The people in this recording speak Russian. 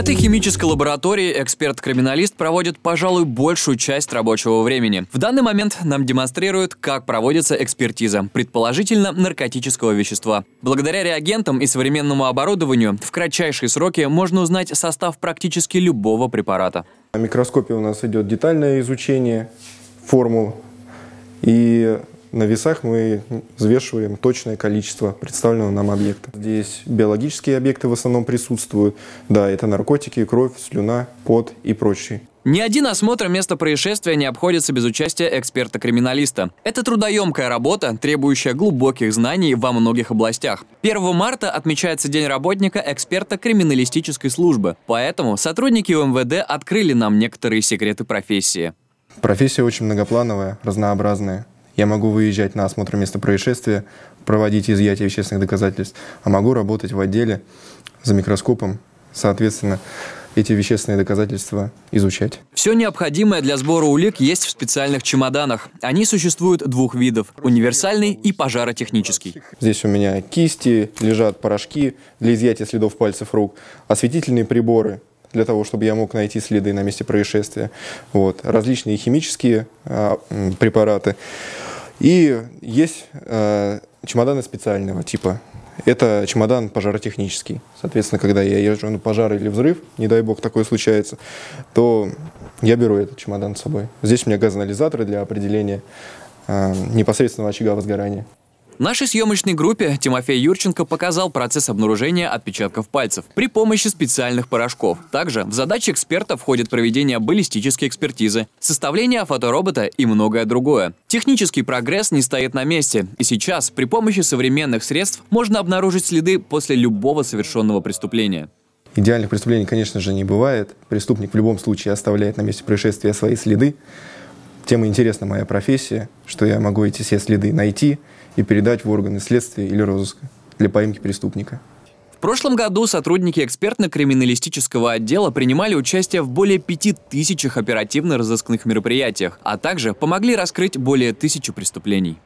этой химической лаборатории эксперт-криминалист проводит, пожалуй, большую часть рабочего времени. В данный момент нам демонстрируют, как проводится экспертиза, предположительно наркотического вещества. Благодаря реагентам и современному оборудованию в кратчайшие сроки можно узнать состав практически любого препарата. На микроскопе у нас идет детальное изучение формул и на весах мы взвешиваем точное количество представленного нам объекта. Здесь биологические объекты в основном присутствуют. Да, это наркотики, кровь, слюна, пот и прочие. Ни один осмотр места происшествия не обходится без участия эксперта-криминалиста. Это трудоемкая работа, требующая глубоких знаний во многих областях. 1 марта отмечается День работника эксперта криминалистической службы, поэтому сотрудники УМВД открыли нам некоторые секреты профессии. Профессия очень многоплановая, разнообразная. Я могу выезжать на осмотр места происшествия, проводить изъятие вещественных доказательств, а могу работать в отделе за микроскопом, соответственно, эти вещественные доказательства изучать. Все необходимое для сбора улик есть в специальных чемоданах. Они существуют двух видов – универсальный и пожаротехнический. Здесь у меня кисти, лежат порошки для изъятия следов пальцев рук, осветительные приборы для того, чтобы я мог найти следы на месте происшествия, вот. различные химические а, препараты. И есть э, чемоданы специального типа. Это чемодан пожаротехнический. Соответственно, когда я езжу на пожар или взрыв, не дай бог такое случается, то я беру этот чемодан с собой. Здесь у меня газоанализаторы для определения э, непосредственного очага возгорания. Нашей съемочной группе Тимофей Юрченко показал процесс обнаружения отпечатков пальцев при помощи специальных порошков. Также в задачи эксперта входит проведение баллистической экспертизы, составление фоторобота и многое другое. Технический прогресс не стоит на месте, и сейчас при помощи современных средств можно обнаружить следы после любого совершенного преступления. Идеальных преступлений, конечно же, не бывает. Преступник в любом случае оставляет на месте происшествия свои следы тем и интересна моя профессия, что я могу эти все следы найти и передать в органы следствия или розыска для поимки преступника. В прошлом году сотрудники экспертно-криминалистического отдела принимали участие в более пяти тысячах оперативно-розыскных мероприятиях, а также помогли раскрыть более тысячи преступлений.